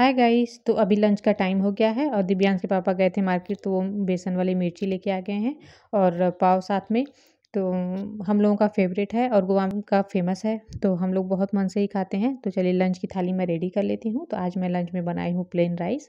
hi guys तो अभी lunch का टाइम हो गया है और दिव्यांश के पापा गए थे मार्केट तो वो बेसन वाली मिर्ची लेके आ गए हैं और पाव साथ में तो हम लोगों का फेवरेट है और गोवा का फेमस है तो हम लोग बहुत मन से ही खाते हैं तो चलिए लंच की थाली मैं रेडी कर लेती हूँ तो आज मैं लंच में बनाई हूँ प्लेन राइस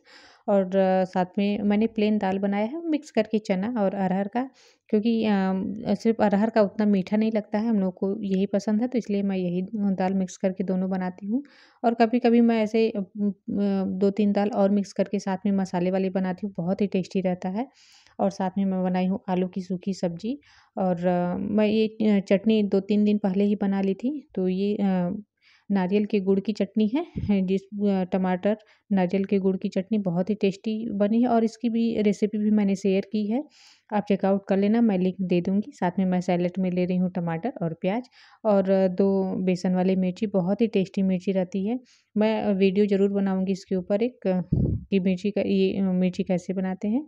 और साथ में मैंने प्लेन दाल बनाया है मिक्स करके चना और अरहर का क्योंकि सिर्फ अरहर का उतना मीठा नहीं लगता है हम लोग को यही पसंद है तो इसलिए मैं यही दाल मिक्स करके दोनों बनाती हूँ और कभी कभी मैं ऐसे दो तीन दाल और मिक्स करके साथ में मसाले वाली बनाती हूँ बहुत ही टेस्टी रहता है और साथ में मैं बनाई हूँ आलू की सूखी सब्जी और मैं ये चटनी दो तीन दिन पहले ही बना ली थी तो ये नारियल के गुड़ की चटनी है जिस टमाटर नारियल के गुड़ की चटनी बहुत ही टेस्टी बनी है और इसकी भी रेसिपी भी मैंने शेयर की है आप चेकआउट कर लेना मैं लिंक दे दूंगी साथ में मैं सैलड में ले रही हूँ टमाटर और प्याज और दो बेसन वाली मिर्ची बहुत ही टेस्टी मिर्ची रहती है मैं वीडियो ज़रूर बनाऊँगी इसके ऊपर एक कि मिर्ची का ये मिर्ची कैसे बनाते हैं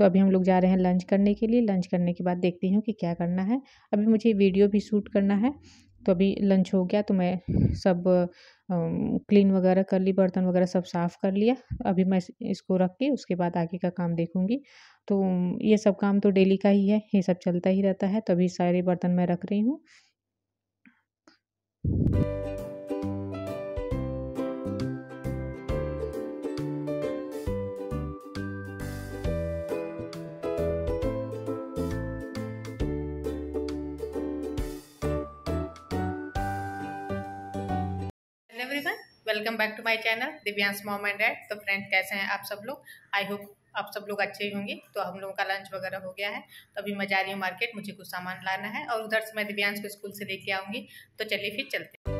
तो अभी हम लोग जा रहे हैं लंच करने के लिए लंच करने के बाद देखती हूँ कि क्या करना है अभी मुझे वीडियो भी शूट करना है तो अभी लंच हो गया तो मैं सब क्लीन वगैरह कर ली बर्तन वगैरह सब साफ़ कर लिया अभी मैं इसको रख के उसके बाद आगे का काम देखूँगी तो ये सब काम तो डेली का ही है ये सब चलता ही रहता है तो अभी सारे बर्तन मैं रख रही हूँ everyone welcome back to my channel Divyansh mom and dad तो फ्रेंड कैसे हैं आप सब लोग आई होप आप सब लोग अच्छे ही होंगे तो हम लोगों का लंच वगैरह हो गया है तो अभी मैं जा रही हूँ मार्केट मुझे कुछ सामान लाना है और उधर से मैं दिव्यांश को स्कूल से लेके आऊँगी तो चलिए फिर चलते हैं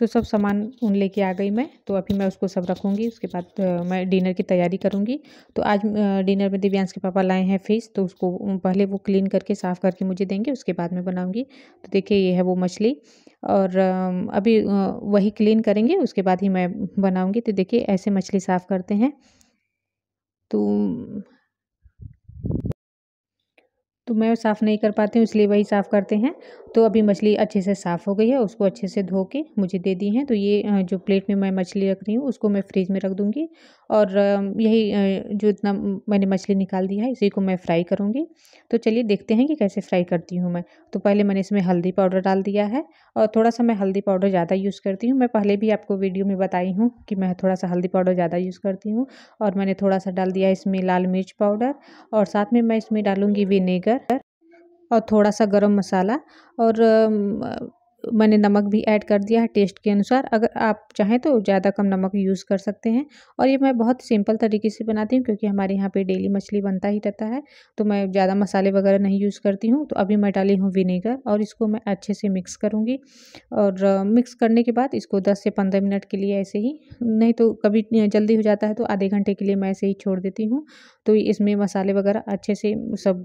तो सब सामान उन लेके आ गई मैं तो अभी मैं उसको सब रखूँगी उसके बाद मैं डिनर की तैयारी करूँगी तो आज डिनर में दिव्यांश के पापा लाए हैं फिश तो उसको पहले वो क्लीन करके साफ़ करके मुझे देंगे उसके बाद मैं बनाऊँगी तो देखिए ये है वो मछली और अभी वही क्लीन करेंगे उसके बाद ही मैं बनाऊँगी तो देखिए ऐसे मछली साफ़ करते हैं तो तो मैं साफ़ नहीं कर पाती हूँ इसलिए वही साफ़ करते हैं तो अभी मछली अच्छे से साफ़ हो गई है उसको अच्छे से धो के मुझे दे दी हैं तो ये जो प्लेट में मैं मछली रख रही हूँ उसको मैं फ्रिज में रख दूँगी और यही जो इतना मैंने मछली निकाल दिया है इसी को मैं फ्राई करूँगी तो चलिए देखते हैं कि कैसे फ्राई करती हूँ मैं तो पहले मैंने इसमें हल्दी पाउडर डाल दिया है और थोड़ा सा मैं हल्दी पाउडर ज़्यादा यूज़ करती हूँ मैं पहले भी आपको वीडियो में बताई हूँ कि मैं थोड़ा सा हल्दी पाउडर ज़्यादा यूज़ करती हूँ और मैंने थोड़ा सा डाल दिया इसमें लाल मिर्च पाउडर और साथ में मैं इसमें डालूँगी विनेगर और थोड़ा सा गरम मसाला और मैंने नमक भी ऐड कर दिया है टेस्ट के अनुसार अगर आप चाहें तो ज़्यादा कम नमक यूज़ कर सकते हैं और ये मैं बहुत सिंपल तरीके से बनाती हूँ क्योंकि हमारे यहाँ पे डेली मछली बनता ही रहता है तो मैं ज़्यादा मसाले वगैरह नहीं यूज़ करती हूँ तो अभी मैं डाली हूँ विनेगर और इसको मैं अच्छे से मिक्स करूँगी और मिक्स करने के बाद इसको दस से पंद्रह मिनट के लिए ऐसे ही नहीं तो कभी जल्दी हो जाता है तो आधे घंटे के लिए मैं ऐसे ही छोड़ देती हूँ तो इसमें मसाले वगैरह अच्छे से सब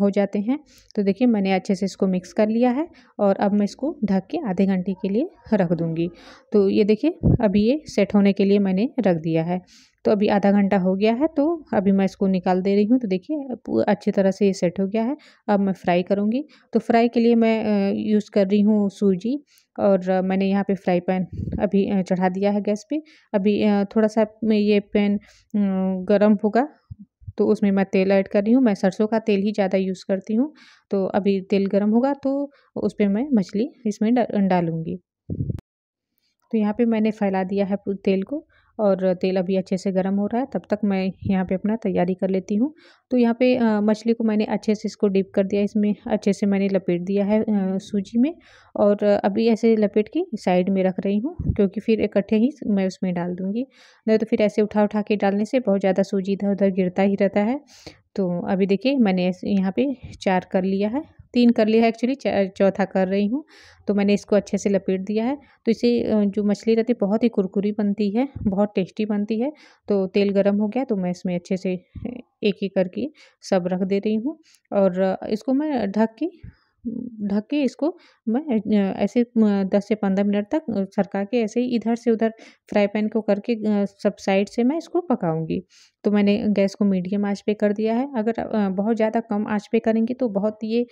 हो जाते हैं तो देखिए मैंने अच्छे से इसको मिक्स कर लिया है और अब मैं इसको ढक के आधे घंटे के लिए रख दूँगी तो ये देखिए अभी ये सेट होने के लिए मैंने रख दिया है तो अभी आधा घंटा हो गया है तो अभी मैं इसको निकाल दे रही हूँ तो देखिए अच्छी तरह से ये सेट हो गया है अब मैं फ्राई करूँगी तो फ्राई के लिए मैं यूज़ कर रही हूँ सूजी और मैंने यहाँ पे फ्राई पैन अभी चढ़ा दिया है गैस पे अभी थोड़ा सा ये पैन गरम होगा तो उसमें मैं तेल ऐड कर रही हूँ मैं सरसों का तेल ही ज़्यादा यूज़ करती हूँ तो अभी तेल गर्म होगा तो उस पर मैं मछली इसमें डालूँगी तो यहाँ पे मैंने फैला दिया है तेल को और तेल अभी अच्छे से गर्म हो रहा है तब तक मैं यहाँ पे अपना तैयारी कर लेती हूँ तो यहाँ पे मछली को मैंने अच्छे से इसको डीप कर दिया इसमें अच्छे से मैंने लपेट दिया है सूजी में और अभी ऐसे लपेट के साइड में रख रही हूँ क्योंकि फिर इकट्ठे ही मैं उसमें डाल दूँगी नहीं तो फिर ऐसे उठा उठा के डालने से बहुत ज़्यादा सूजी इधर उधर गिरता ही रहता है तो अभी देखिए मैंने यहाँ पे चार कर लिया है तीन कर लिया है एक्चुअली चौथा कर रही हूँ तो मैंने इसको अच्छे से लपेट दिया है तो इसे जो मछली रहती है बहुत ही कुरकुरी बनती है बहुत टेस्टी बनती है तो तेल गर्म हो गया तो मैं इसमें अच्छे से एक एक करके सब रख दे रही हूँ और इसको मैं ढक के ढक के इसको मैं ऐसे दस से पंद्रह मिनट तक सरका के ऐसे ही इधर से उधर फ्राई पैन को करके सब साइड से मैं इसको पकाऊंगी तो मैंने गैस को मीडियम आंच पे कर दिया है अगर बहुत ज़्यादा कम आंच पे करेंगे तो बहुत ये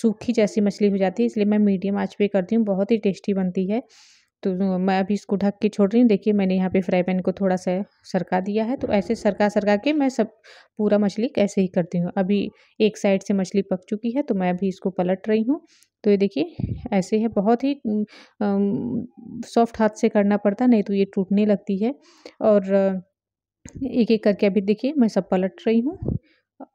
सूखी जैसी मछली हो जाती है इसलिए मैं मीडियम आंच पे करती हूँ बहुत ही टेस्टी बनती है तो मैं अभी इसको ढक के छोड़ रही हूँ देखिए मैंने यहाँ पे फ्राई पैन को थोड़ा सा सरका दिया है तो ऐसे सरका सरका के मैं सब पूरा मछली कैसे ही करती हूँ अभी एक साइड से मछली पक चुकी है तो मैं अभी इसको पलट रही हूँ तो ये देखिए ऐसे है बहुत ही सॉफ्ट हाथ से करना पड़ता नहीं तो ये टूटने लगती है और एक एक करके अभी देखिए मैं सब पलट रही हूँ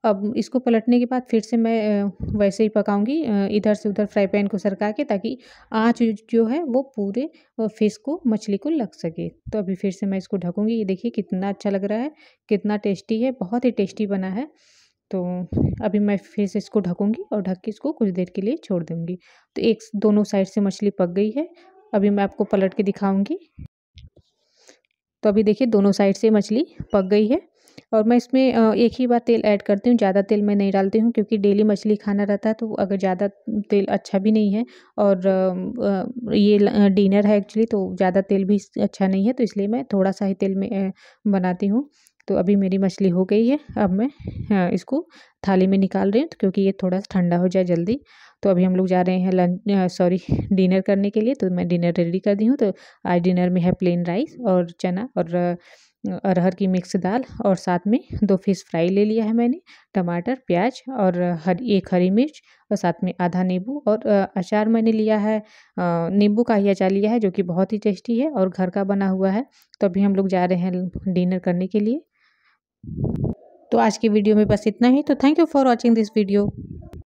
अब इसको पलटने के बाद फिर से मैं वैसे ही पकाऊंगी इधर से उधर फ्राई पैन को सरका के ताकि आँच जो है वो पूरे फिश को मछली को लग सके तो अभी फिर से मैं इसको ढकूंगी ये देखिए कितना अच्छा लग रहा है कितना टेस्टी है बहुत ही टेस्टी बना है तो अभी मैं फिर से इसको ढकूंगी और ढक के इसको कुछ देर के लिए छोड़ दूँगी तो एक दोनों साइड से मछली पक गई है अभी मैं आपको पलट के दिखाऊँगी तो अभी देखिए दोनों साइड से मछली पक गई है और मैं इसमें एक ही बार तेल ऐड करती हूँ ज़्यादा तेल मैं नहीं डालती हूँ क्योंकि डेली मछली खाना रहता है तो अगर ज़्यादा तेल अच्छा भी नहीं है और ये डिनर है एक्चुअली तो ज़्यादा तेल भी अच्छा नहीं है तो इसलिए मैं थोड़ा सा ही तेल में बनाती हूँ तो अभी मेरी मछली हो गई है अब मैं इसको थाली में निकाल रही हूँ तो क्योंकि ये थोड़ा सा ठंडा हो जाए जल्दी तो अभी हम लोग जा रहे हैं लंच सॉरी डिनर करने के लिए तो मैं डिनर रेडी कर दी हूँ तो आज डिनर में है प्लेन राइस और चना और अरहर की मिक्स दाल और साथ में दो फिश फ्राई ले लिया है मैंने टमाटर प्याज और हर एक हरी मिर्च और साथ में आधा नींबू और अचार मैंने लिया है नींबू का ही अचार लिया है जो कि बहुत ही टेस्टी है और घर का बना हुआ है तो अभी हम लोग जा रहे हैं डिनर करने के लिए तो आज की वीडियो में बस इतना ही तो thank you for watching this video